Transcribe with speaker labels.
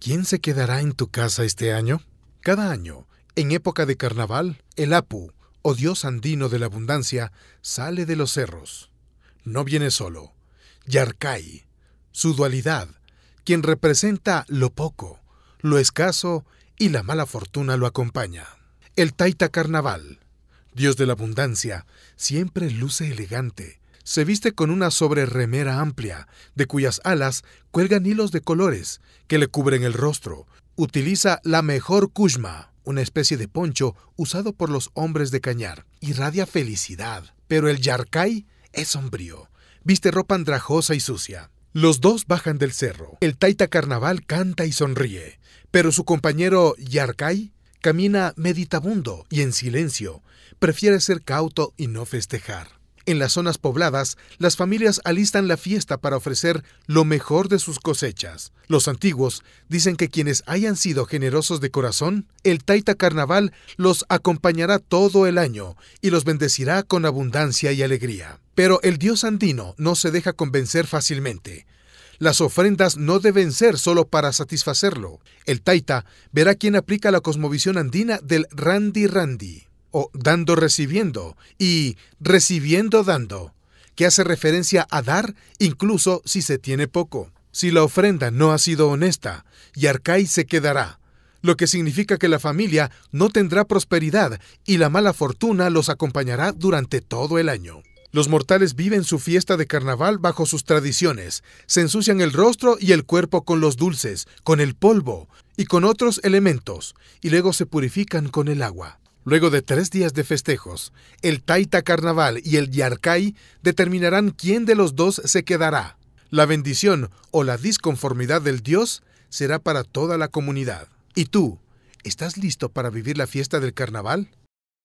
Speaker 1: ¿Quién se quedará en tu casa este año? Cada año, en época de carnaval, el Apu, o dios andino de la abundancia, sale de los cerros. No viene solo. Yarkai, su dualidad, quien representa lo poco, lo escaso y la mala fortuna lo acompaña. El Taita Carnaval, dios de la abundancia, siempre luce elegante, se viste con una sobreremera amplia, de cuyas alas cuelgan hilos de colores que le cubren el rostro. Utiliza la mejor kushma, una especie de poncho usado por los hombres de cañar. Irradia felicidad, pero el yarkai es sombrío. Viste ropa andrajosa y sucia. Los dos bajan del cerro. El Taita Carnaval canta y sonríe, pero su compañero Yarkai camina meditabundo y en silencio. Prefiere ser cauto y no festejar. En las zonas pobladas, las familias alistan la fiesta para ofrecer lo mejor de sus cosechas. Los antiguos dicen que quienes hayan sido generosos de corazón, el Taita Carnaval los acompañará todo el año y los bendecirá con abundancia y alegría. Pero el dios andino no se deja convencer fácilmente. Las ofrendas no deben ser solo para satisfacerlo. El Taita verá quién aplica la cosmovisión andina del Randy Randy o dando recibiendo y recibiendo dando, que hace referencia a dar incluso si se tiene poco. Si la ofrenda no ha sido honesta, Yarkai se quedará, lo que significa que la familia no tendrá prosperidad y la mala fortuna los acompañará durante todo el año. Los mortales viven su fiesta de carnaval bajo sus tradiciones, se ensucian el rostro y el cuerpo con los dulces, con el polvo y con otros elementos, y luego se purifican con el agua. Luego de tres días de festejos, el Taita Carnaval y el Yarkai determinarán quién de los dos se quedará. La bendición o la disconformidad del Dios será para toda la comunidad. ¿Y tú? ¿Estás listo para vivir la fiesta del carnaval?